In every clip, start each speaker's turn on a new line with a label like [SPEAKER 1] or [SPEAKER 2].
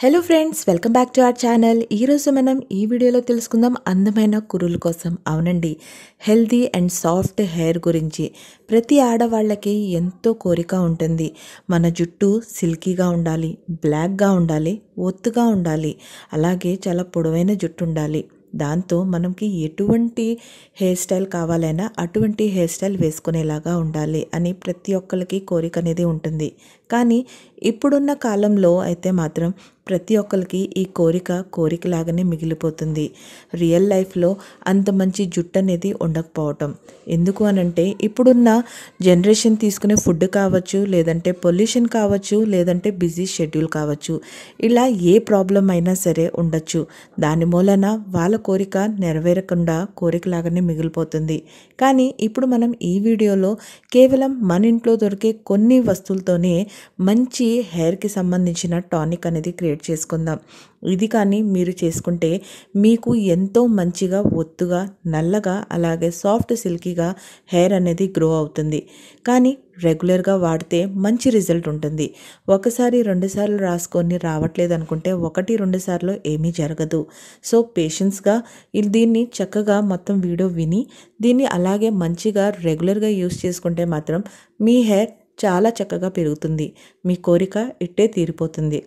[SPEAKER 1] hello friends welcome back to our channel ఈరోజు మనం ఈ వీడియోలో తెలుసుకుందాం అందమైన కురుల కోసం అవునండి హెల్దీ అండ్ సాఫ్ట్ హెయిర్ గురించి ప్రతి ఆడవాళ్ళకి ఎంతో కోరిక ఉంటుంది మన జుట్టు సిల్కీగా ఉండాలి బ్లాక్గా ఉండాలి ఒత్తుగా ఉండాలి అలాగే చాలా పొడవైన జుట్టు ఉండాలి దాంతో మనకి ఎటువంటి హెయిర్ స్టైల్ కావాలైనా అటువంటి హెయిర్ స్టైల్ వేసుకునేలాగా ఉండాలి అని ప్రతి ఒక్కరికి కోరిక అనేది ఉంటుంది కానీ ఇప్పుడున్న కాలంలో అయితే మాత్రం ప్రతి ఒక్కరికి ఈ కోరిక కోరికలాగానే మిగిలిపోతుంది రియల్ లైఫ్లో అంత మంచి జుట్టు అనేది ఉండకపోవటం ఎందుకు అనంటే ఇప్పుడున్న జనరేషన్ తీసుకునే ఫుడ్ కావచ్చు లేదంటే పొల్యూషన్ కావచ్చు లేదంటే బిజీ షెడ్యూల్ కావచ్చు ఇలా ఏ ప్రాబ్లం అయినా సరే ఉండొచ్చు దాని మూలన వాళ్ళ కోరిక నెరవేరకుండా కోరికలాగానే మిగిలిపోతుంది కానీ ఇప్పుడు మనం ఈ వీడియోలో కేవలం మన ఇంట్లో దొరికే కొన్ని వస్తువులతోనే మంచి హెయిర్కి సంబంధించిన టానిక్ అనేది క్రియేట్ చేసుకుందాం ఇది కానీ మీరు చేసుకుంటే మీకు ఎంతో మంచిగా ఒత్తుగా నల్లగా అలాగే సాఫ్ట్ సిల్కీగా హెయిర్ అనేది గ్రో అవుతుంది కానీ రెగ్యులర్గా వాడితే మంచి రిజల్ట్ ఉంటుంది ఒకసారి రెండుసార్లు రాసుకొని రావట్లేదు అనుకుంటే ఒకటి రెండుసార్లు ఏమీ జరగదు సో పేషెన్స్గా దీన్ని చక్కగా మొత్తం వీడియో విని దీన్ని అలాగే మంచిగా రెగ్యులర్గా యూస్ చేసుకుంటే మాత్రం మీ హెయిర్ చాలా చక్కగా పెరుగుతుంది మీ కోరిక ఇట్టే తీరిపోతుంది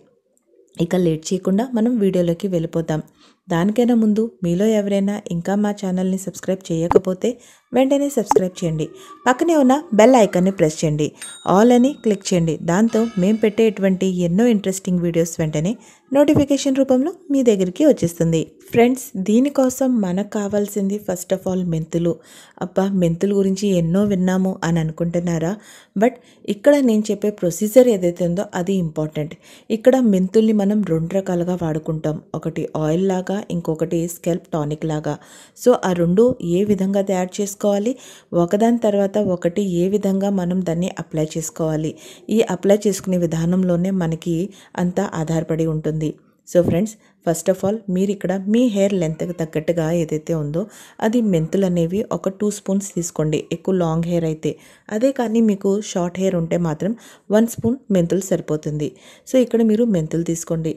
[SPEAKER 1] ఇక లేట్ చేయకుండా మనం వీడియోలోకి వెళ్ళిపోతాం దానికైనా ముందు మీలో ఎవరైనా ఇంకా మా ఛానల్ని సబ్స్క్రైబ్ చేయకపోతే వెంటనే సబ్స్క్రైబ్ చేయండి పక్కనే ఉన్న బెల్ ఐకాన్ని ప్రెస్ చేయండి ఆల్ అని క్లిక్ చేయండి దాంతో మేము పెట్టేటువంటి ఎన్నో ఇంట్రెస్టింగ్ వీడియోస్ వెంటనే నోటిఫికేషన్ రూపంలో మీ దగ్గరికి వచ్చేస్తుంది ఫ్రెండ్స్ దీనికోసం మనకు కావాల్సింది ఫస్ట్ ఆఫ్ ఆల్ మెంతులు అబ్బా మెంతుల గురించి ఎన్నో విన్నాము అని అనుకుంటున్నారా బట్ ఇక్కడ నేను చెప్పే ప్రొసీజర్ ఏదైతే ఉందో అది ఇంపార్టెంట్ ఇక్కడ మెంతుల్ని మనం రెండు రకాలుగా వాడుకుంటాం ఒకటి ఆయిల్ లాగా ఇంకొకటి స్కెల్ప్ టానిక్ లాగా సో ఆ రెండు ఏ విధంగా తయారు చేసుకుంటాం చేసుకోవాలి ఒకదాని తర్వాత ఒకటి ఏ విధంగా మనం దాన్ని అప్లై చేసుకోవాలి ఈ అప్లై చేసుకునే విధానంలోనే మనకి అంతా ఆధారపడి ఉంటుంది so friends first of all మీరు ఇక్కడ మీ హెయిర్ లెంత్కి తగ్గట్టుగా ఏదైతే ఉందో అది మెంతులు అనేవి ఒక టూ స్పూన్స్ తీసుకోండి ఎక్కువ లాంగ్ హెయిర్ అయితే అదే కానీ మీకు షార్ట్ హెయిర్ ఉంటే మాత్రం వన్ స్పూన్ మెంతులు సరిపోతుంది సో ఇక్కడ మీరు మెంతులు తీసుకోండి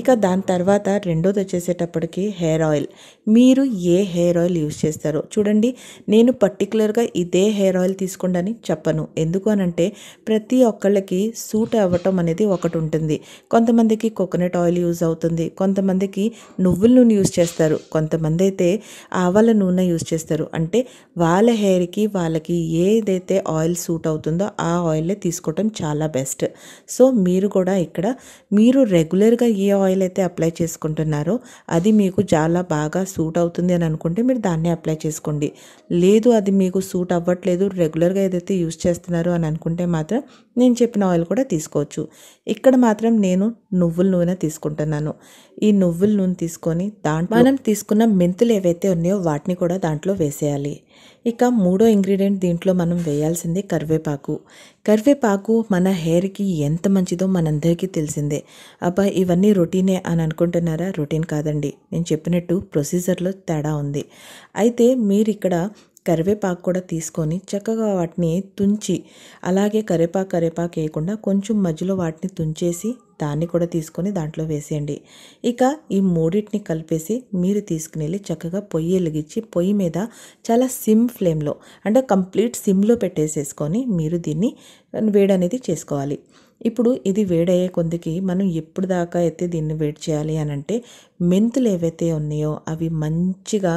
[SPEAKER 1] ఇక దాని తర్వాత రెండోది వచ్చేసేటప్పటికి హెయిర్ ఆయిల్ మీరు ఏ హెయిర్ ఆయిల్ యూజ్ చేస్తారో చూడండి నేను పర్టికులర్గా ఇదే హెయిర్ ఆయిల్ తీసుకోండి చెప్పను ఎందుకు అనంటే ప్రతి ఒక్కళ్ళకి సూట్ అవ్వటం అనేది ఒకటి ఉంటుంది కొంతమందికి కోకోనట్ ఆయిల్ యూజ్ అవుతుంది కొంత కొంతమందికి నువ్వుల నూనె యూజ్ చేస్తారు కొంతమంది అయితే ఆవాల నూనె యూజ్ చేస్తారు అంటే వాళ్ళ హెయిర్కి వాళ్ళకి ఏదైతే ఆయిల్ సూట్ అవుతుందో ఆ ఆయిలే తీసుకోవటం చాలా బెస్ట్ సో మీరు కూడా ఇక్కడ మీరు రెగ్యులర్గా ఏ ఆయిల్ అయితే అప్లై చేసుకుంటున్నారో అది మీకు చాలా బాగా సూట్ అవుతుంది అని అనుకుంటే మీరు దాన్నే అప్లై చేసుకోండి లేదు అది మీకు సూట్ అవ్వట్లేదు రెగ్యులర్గా ఏదైతే యూజ్ చేస్తున్నారో అని అనుకుంటే మాత్రం నేను చెప్పిన ఆయిల్ కూడా తీసుకోవచ్చు ఇక్కడ మాత్రం నేను నువ్వుల నూనె తీసుకుంటున్నాను ఈ నువ్వుల నూనె తీసుకొని దాంట్లో మనం తీసుకున్న మెంతులు ఏవైతే ఉన్నాయో వాటిని కూడా దాంట్లో వేసేయాలి ఇక మూడో ఇంగ్రీడియంట్ దీంట్లో మనం వేయాల్సింది కరివేపాకు కరివేపాకు మన హెయిర్కి ఎంత మంచిదో మనందరికీ తెలిసిందే అబ్బా ఇవన్నీ రొటీనే అని అనుకుంటున్నారా రొటీన్ కాదండి నేను చెప్పినట్టు ప్రొసీజర్లో తేడా ఉంది అయితే మీరు ఇక్కడ కరివేపాకు కూడా తీసుకొని చక్కగా వాటిని తుంచి అలాగే కరివేపాకు కరివేపాకు వేయకుండా కొంచెం మధ్యలో వాటిని తుంచేసి దాన్ని కూడా తీసుకొని దాంట్లో వేసేయండి ఇక ఈ మూడింటిని కలిపేసి మీరు తీసుకుని వెళ్ళి చక్కగా పొయ్యి వెలిగించి పొయ్యి మీద చాలా సిమ్ ఫ్లేమ్లో అంటే కంప్లీట్ సిమ్లో పెట్టేసేసుకొని మీరు దీన్ని వేడి అనేది చేసుకోవాలి ఇప్పుడు ఇది వేడయ్యే కొద్దికి మనం ఎప్పుడు దాకా అయితే దీన్ని వేడి చేయాలి అని అంటే మెంతులు ఏవైతే ఉన్నాయో అవి మంచిగా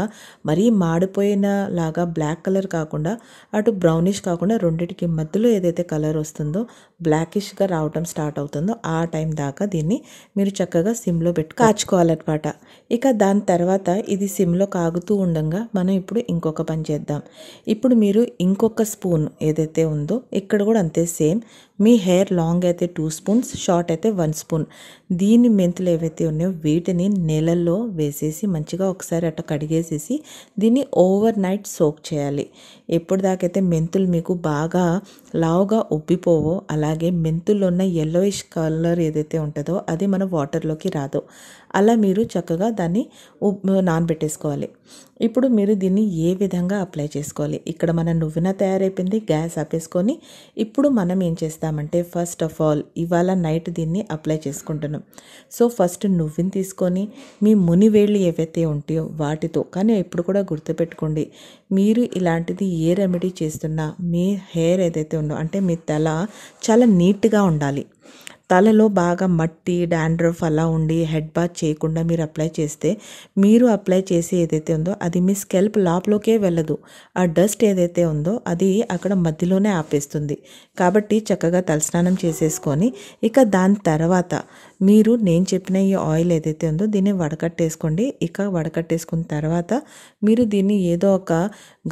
[SPEAKER 1] మరీ మాడిపోయిన లాగా బ్లాక్ కలర్ కాకుండా అటు బ్రౌనిష్ కాకుండా రెండింటికి మధ్యలో ఏదైతే కలర్ వస్తుందో బ్లాకిష్గా రావటం స్టార్ట్ అవుతుందో ఆ టైం టైం దాకా దీన్ని మీరు చక్కగా సిమ్లో పెట్టి కాచుకోవాలన్నమాట ఇక దాని తర్వాత ఇది సిమ్లో కాగుతూ ఉండగా మనం ఇప్పుడు ఇంకొక పని చేద్దాం ఇప్పుడు మీరు ఇంకొక స్పూన్ ఏదైతే ఉందో ఇక్కడ కూడా అంతే సేమ్ మీ హెయిర్ లాంగ్ అయితే టూ స్పూన్స్ షార్ట్ అయితే వన్ స్పూన్ దీని మెంతులు ఏవైతే ఉన్నాయో వీటిని నెలల్లో వేసేసి మంచిగా ఒకసారి అట్ట కడిగేసేసి దీన్ని ఓవర్ నైట్ సోక్ చేయాలి ఎప్పుడు దాకైతే మెంతులు మీకు బాగా లావుగా ఉబ్బిపోవో అలాగే మెంతుల్లో ఉన్న ఎల్లోయిష్ కలర్ ఏదైతే ఏదైతే ఉంటుందో అది మన వాటర్లోకి రాదు అలా మీరు చక్కగా దాన్ని నానబెట్టేసుకోవాలి ఇప్పుడు మీరు దీన్ని ఏ విధంగా అప్లై చేసుకోవాలి ఇక్కడ మన నువ్వున తయారైపోయింది గ్యాస్ ఆపేసుకొని ఇప్పుడు మనం ఏం చేస్తామంటే ఫస్ట్ ఆఫ్ ఆల్ ఇవాళ నైట్ దీన్ని అప్లై చేసుకుంటున్నాం సో ఫస్ట్ నువ్వుని తీసుకొని మీ మునివేళ్ళు ఏవైతే ఉంటాయో వాటితో కానీ ఎప్పుడు కూడా గుర్తుపెట్టుకోండి మీరు ఇలాంటిది ఏ రెమెడీ చేస్తున్నా మీ హెయిర్ ఏదైతే ఉందో అంటే మీ తల చాలా నీట్గా ఉండాలి తలలో బాగా మట్టి డాండ్రఫ్ అలా ఉండి హెడ్ బాత్ చేయకుండా మీరు అప్లై చేస్తే మీరు అప్లై చేసి ఏదైతే ఉందో అది మీ స్కెల్ప్ లోపలోకే వెళ్ళదు ఆ డస్ట్ ఏదైతే ఉందో అది అక్కడ మధ్యలోనే ఆపేస్తుంది కాబట్టి చక్కగా తలస్నానం చేసేసుకొని ఇక దాని తర్వాత మీరు నేను చెప్పిన ఈ ఆయిల్ ఏదైతే ఉందో దీన్ని వడకట్టేసుకోండి ఇక వడకట్టేసుకున్న తర్వాత మీరు దీన్ని ఏదో ఒక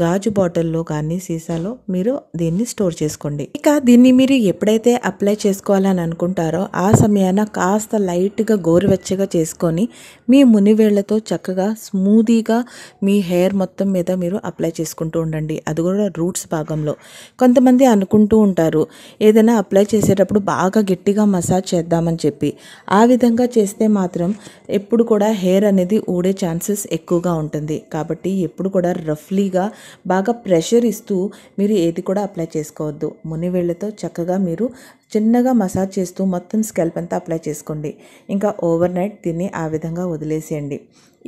[SPEAKER 1] గాజు బాటిల్లో కానీ సీసాలో మీరు దీన్ని స్టోర్ చేసుకోండి ఇక దీన్ని మీరు ఎప్పుడైతే అప్లై చేసుకోవాలని అనుకుంటారో ఆ సమయాన కాస్త లైట్గా గోరువెచ్చగా చేసుకొని మీ మునివేళ్లతో చక్కగా స్మూదీగా మీ హెయిర్ మొత్తం మీద మీరు అప్లై చేసుకుంటూ ఉండండి అది కూడా రూట్స్ భాగంలో కొంతమంది అనుకుంటూ ఉంటారు ఏదైనా అప్లై చేసేటప్పుడు బాగా గట్టిగా మసాజ్ చేద్దామని చెప్పి ఆ విధంగా చేస్తే మాత్రం ఎప్పుడు కూడా హెయిర్ అనేది ఊడే ఛాన్సెస్ ఎక్కువగా ఉంటుంది కాబట్టి ఎప్పుడు కూడా రఫ్లీగా బాగా ప్రెషర్ ఇస్తూ మీరు ఏది కూడా అప్లై చేసుకోవద్దు మునివేళ్లతో చక్కగా మీరు చిన్నగా మసాజ్ చేస్తూ మొత్తం స్కెల్ప్ అంతా అప్లై చేసుకోండి ఇంకా ఓవర్ నైట్ దీన్ని ఆ విధంగా వదిలేసేయండి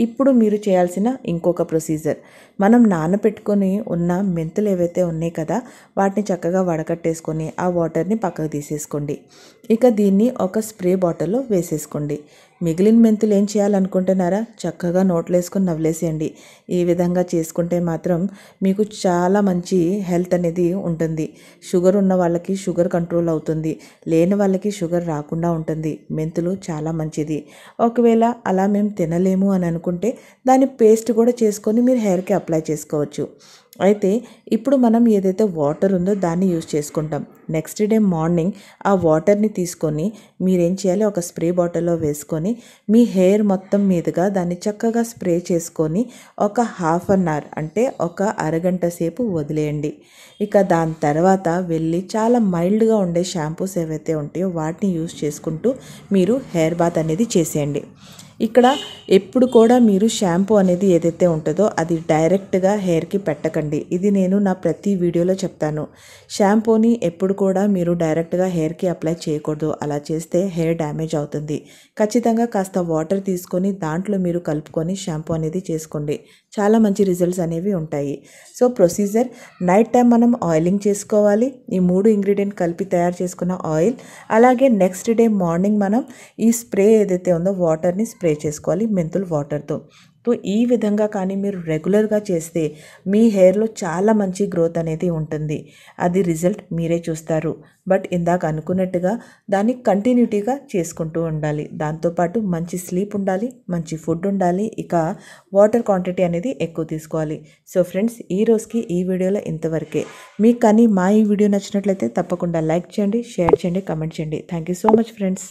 [SPEAKER 1] ఇప్పుడు మీరు చేయాల్సిన ఇంకొక ప్రొసీజర్ మనం నానబెట్టుకొని ఉన్న మెంతులు ఏవైతే ఉన్నాయి కదా వాటిని చక్కగా వడకట్టేసుకొని ఆ వాటర్ని పక్కకు తీసేసుకోండి ఇక దీన్ని ఒక స్ప్రే బాటిల్లో వేసేసుకోండి మిగిలిన మెంతులు ఏం చేయాలనుకుంటున్నారా చక్కగా నోట్లేసుకొని నవ్వులేసేయండి ఈ విధంగా చేసుకుంటే మాత్రం మీకు చాలా మంచి హెల్త్ అనేది ఉంటుంది షుగర్ ఉన్న వాళ్ళకి షుగర్ కంట్రోల్ అవుతుంది లేని వాళ్ళకి షుగర్ రాకుండా ఉంటుంది మెంతులు చాలా మంచిది ఒకవేళ అలా మేము తినలేము అని అనుకుంటే దాని పేస్ట్ కూడా చేసుకొని మీరు హెయిర్కి అప్లై చేసుకోవచ్చు అయితే ఇప్పుడు మనం ఏదైతే వాటర్ ఉందో దాన్ని యూజ్ చేసుకుంటాం నెక్స్ట్ డే మార్నింగ్ ఆ వాటర్ని తీసుకొని మీరేం చేయాలి ఒక స్ప్రే బాటిల్లో వేసుకొని మీ హెయిర్ మొత్తం మీదుగా దాన్ని చక్కగా స్ప్రే చేసుకొని ఒక హాఫ్ అన్ అవర్ అంటే ఒక అరగంట సేపు వదిలేయండి ఇక దాని తర్వాత వెళ్ళి చాలా మైల్డ్గా ఉండే షాంపూస్ ఏవైతే ఉంటాయో వాటిని యూజ్ చేసుకుంటూ మీరు హెయిర్ బాత్ అనేది చేసేయండి ఇక్కడ ఎప్పుడు కూడా మీరు షాంపూ అనేది ఏదైతే ఉంటుందో అది డైరెక్ట్గా హెయిర్కి పెట్టకండి ఇది నేను నా ప్రతి వీడియోలో చెప్తాను షాంపూని ఎప్పుడు కూడా మీరు డైరెక్ట్గా హెయిర్కి అప్లై చేయకూడదు అలా చేస్తే హెయిర్ డ్యామేజ్ అవుతుంది ఖచ్చితంగా కాస్త వాటర్ తీసుకొని దాంట్లో మీరు కలుపుకొని షాంపూ అనేది చేసుకోండి చాలా మంచి రిజల్ట్స్ అనేవి ఉంటాయి సో ప్రొసీజర్ నైట్ టైం మనం ఆయిలింగ్ చేసుకోవాలి ఈ మూడు ఇంగ్రీడియంట్ కలిపి తయారు చేసుకున్న ఆయిల్ అలాగే నెక్స్ట్ డే మార్నింగ్ మనం ఈ స్ప్రే ఏదైతే ఉందో వాటర్ని స్ప్రే స్ప్రే చేసుకోవాలి మెంతులు వాటర్తో సో ఈ విధంగా కానీ మీరు రెగ్యులర్గా చేస్తే మీ హెయిర్లో చాలా మంచి గ్రోత్ అనేది ఉంటుంది అది రిజల్ట్ మీరే చూస్తారు బట్ ఇందాక అనుకున్నట్టుగా దాన్ని కంటిన్యూటీగా చేసుకుంటూ ఉండాలి దాంతోపాటు మంచి స్లీప్ ఉండాలి మంచి ఫుడ్ ఉండాలి ఇక వాటర్ క్వాంటిటీ అనేది ఎక్కువ తీసుకోవాలి సో ఫ్రెండ్స్ ఈ రోజుకి ఈ వీడియోలో ఇంతవరకే మీకు కానీ మా ఈ వీడియో నచ్చినట్లయితే తప్పకుండా లైక్ చేయండి షేర్ చేయండి కమెంట్ చేయండి thank you so much friends